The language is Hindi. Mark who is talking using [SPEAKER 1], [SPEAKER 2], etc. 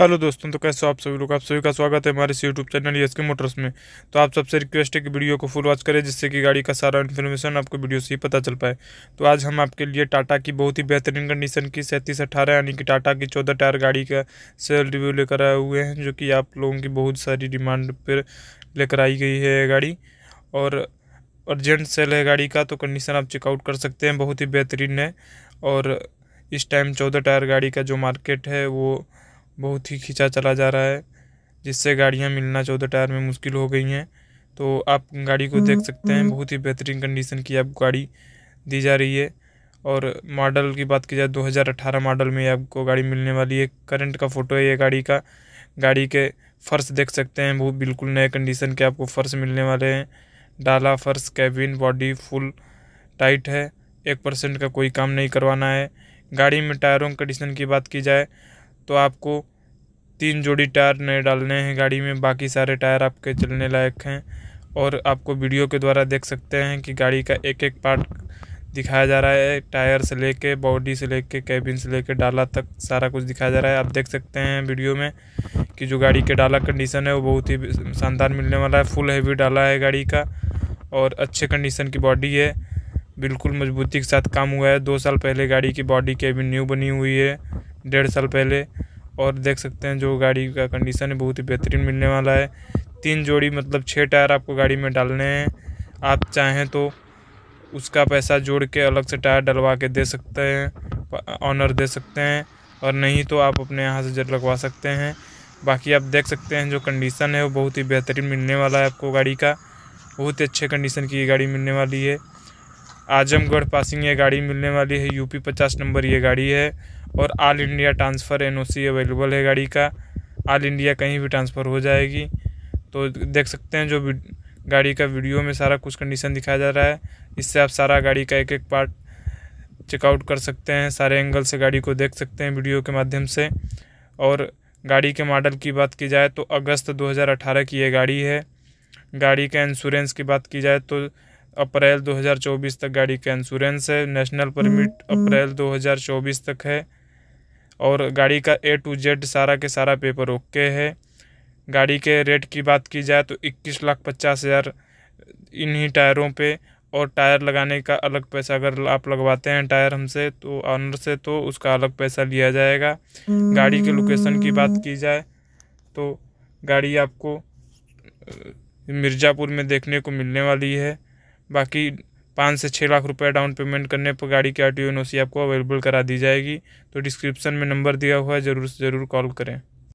[SPEAKER 1] हेलो दोस्तों तो कैसे हो आप सभी लोग आप सभी का स्वागत है हमारे इस YouTube channel S K Motors में तो आप सबसे रिक्वेस्ट है कि वीडियो को फुल वॉच करें जिससे कि गाड़ी का सारा इन्फॉर्मेशन आपको वीडियो से ही पता चल पाए तो आज हम आपके लिए टाटा की बहुत ही बेहतरीन कंडीशन की सैंतीस अठारह यानी कि टाटा की चौदह टायर गाड़ी का सेल रिव्यू लेकर आए हुए हैं जो कि आप लोगों की बहुत सारी डिमांड पर लेकर आई गई है गाड़ी और अर्जेंट सेल है गाड़ी का तो कंडीशन आप चेकआउट कर सकते हैं बहुत ही बेहतरीन है और इस टाइम चौदह टायर गाड़ी का जो मार्केट है वो बहुत ही खींचा चला जा रहा है जिससे गाड़ियाँ मिलना चौदह टायर में मुश्किल हो गई हैं तो आप गाड़ी को देख हम्म, सकते हैं हम्म। बहुत ही बेहतरीन कंडीशन की आपको गाड़ी दी जा रही है और मॉडल की बात की जाए 2018 मॉडल में आपको गाड़ी मिलने वाली है करंट का फ़ोटो है ये गाड़ी का गाड़ी के फ़र्श देख सकते हैं वो बिल्कुल नए कंडीशन के आपको फ़र्श मिलने वाले हैं डाला फ़र्श कैबिन बॉडी फुल टाइट है एक परसेंट का कोई काम नहीं करवाना है गाड़ी में टायरों कंडीशन की बात की जाए तो आपको तीन जोड़ी टायर नए डालने हैं गाड़ी में बाकी सारे टायर आपके चलने लायक हैं और आपको वीडियो के द्वारा देख सकते हैं कि गाड़ी का एक एक पार्ट दिखाया जा रहा है टायर से लेके बॉडी से लेके कैबिन से लेके डाला तक सारा कुछ दिखाया जा रहा है आप देख सकते हैं वीडियो में कि जो गाड़ी के डाला कंडीशन है वो बहुत ही शानदार मिलने वाला है फुल हैवी डाला है गाड़ी का और अच्छे कंडीशन की बॉडी है बिल्कुल मजबूती के साथ काम हुआ है दो साल पहले गाड़ी की बॉडी कैबिन न्यू बनी हुई है डेढ़ साल पहले और देख सकते हैं जो गाड़ी का कंडीशन है बहुत ही बेहतरीन मिलने वाला है तीन जोड़ी मतलब छः टायर आपको गाड़ी में डालने हैं आप चाहें तो उसका पैसा जोड़ के अलग से टायर डलवा के दे सकते हैं ऑनर दे सकते हैं और नहीं तो आप अपने यहाँ से जट लगवा सकते हैं बाकी आप देख सकते हैं जो कंडीशन है वो बहुत ही बेहतरीन मिलने वाला है आपको गाड़ी का बहुत ही अच्छे कंडीशन की ये गाड़ी मिलने वाली है आजमगढ़ पासिंग ये गाड़ी मिलने वाली है यूपी पचास नंबर ये गाड़ी है और all India transfer and available है गाड़ी का ऑल इंडिया कहीं भी ट्रांसफ़र हो जाएगी तो देख सकते हैं जो गाड़ी का वीडियो में सारा कुछ कंडीशन दिखाया जा रहा है इससे आप सारा गाड़ी का एक एक पार्ट चेकआउट कर सकते हैं सारे एंगल से गाड़ी को देख सकते हैं वीडियो के माध्यम से और गाड़ी के मॉडल की बात की जाए तो अगस्त 2018 की ये गाड़ी है गाड़ी का इंश्योरेंस की बात की जाए तो अप्रैल 2024 तक गाड़ी का इंश्योरेंस है नेशनल परमिट हम्म, हम्म। अप्रैल 2024 तक है और गाड़ी का ए टू जेड सारा के सारा पेपर ओके है गाड़ी के रेट की बात की जाए तो इक्कीस लाख पचास हज़ार इन्हीं टायरों पे और टायर लगाने का अलग पैसा अगर आप लगवाते हैं टायर हमसे तो ऑनर से तो उसका अलग पैसा लिया जाएगा गाड़ी के लोकेशन की बात की जाए तो गाड़ी आपको मिर्ज़ापुर में देखने को मिलने वाली है बाकी पाँच से छः लाख रुपए डाउन पेमेंट करने पर गाड़ी की आर टी आपको अवेलेबल करा दी जाएगी तो डिस्क्रिप्शन में नंबर दिया हुआ है ज़रूर से ज़रूर कॉल करें